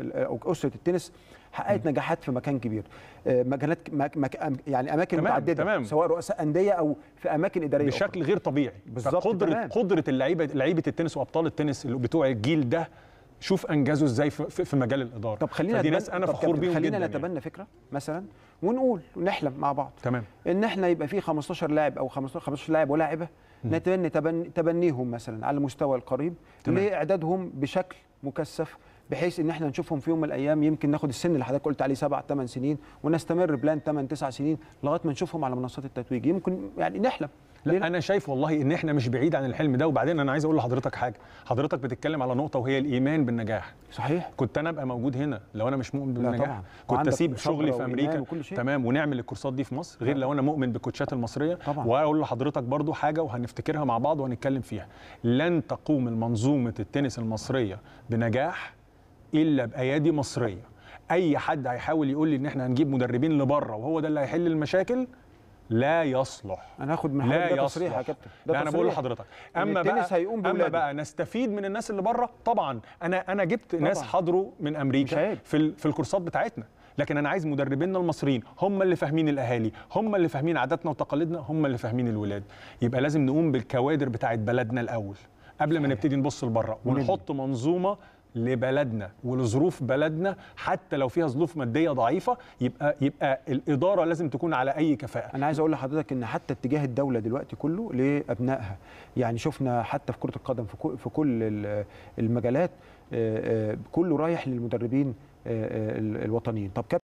او اسره التنس حققت نجاحات في مكان كبير آه، مكانات يعني اماكن تمام متعدده تمام. سواء رؤساء انديه او في اماكن اداريه بشكل أخرى. غير طبيعي بالظبط قدره قدره اللعيبه لعيبه التنس وابطال التنس اللي بتوع الجيل ده شوف انجزوا ازاي في, في مجال الاداره طب خلينا دي ناس انا فخور بيهم خلينا جدا نتبنى يعني. فكره مثلا ونقول ونحلم مع بعض تمام ان احنا يبقى في 15 لاعب او 15 15 لاعب ولاعبه نتبني تبنيهم مثلا على المستوى القريب لاعدادهم بشكل مكثف بحيث ان احنا نشوفهم في يوم من الايام يمكن ناخد السن اللي حضرتك قلت عليه سبع ثمان سنين ونستمر بلان ثمان تسع سنين لغايه ما نشوفهم على منصات التتويج يمكن يعني نحلم لا انا شايف والله ان احنا مش بعيد عن الحلم ده وبعدين انا عايز اقول لحضرتك حاجه حضرتك بتتكلم على نقطه وهي الايمان بالنجاح صحيح كنت انا ابقى موجود هنا لو انا مش مؤمن بالنجاح كنت اسيب شغلي في امريكا تمام ونعمل الكورسات دي في مصر غير نعم. لو انا مؤمن بالكوتشات المصريه طبعا. واقول لحضرتك برضو حاجه وهنفتكرها مع بعض وهنتكلم فيها لن تقوم المنظومه التنس المصريه بنجاح الا بايادي مصريه اي حد هيحاول يقول لي ان احنا هنجيب مدربين لبره وهو ده اللي هيحل المشاكل لا يصلح انا هاخد من حضرتك تصريح يا كابتن ده انا بقول لحضرتك اما بقى هيقوم بولادي. اما بقى نستفيد من الناس اللي بره طبعا انا انا جبت طبعًا. ناس حضروا من امريكا في في الكورسات بتاعتنا لكن انا عايز مدربينا المصريين هم اللي فاهمين الاهالي هم اللي فاهمين عاداتنا وتقاليدنا هم اللي فاهمين الولاد يبقى لازم نقوم بالكوادر بتاعت بلدنا الاول قبل ما نبتدي نبص لبره ونحط منظومه لبلدنا ولظروف بلدنا حتى لو فيها ظروف ماديه ضعيفه يبقى يبقى الاداره لازم تكون على اي كفاءه انا عايز اقول لحضرتك ان حتى اتجاه الدوله دلوقتي كله لابنائها يعني شفنا حتى في كره القدم في كل المجالات آه، آه، كله رايح للمدربين آه، الوطنيين طب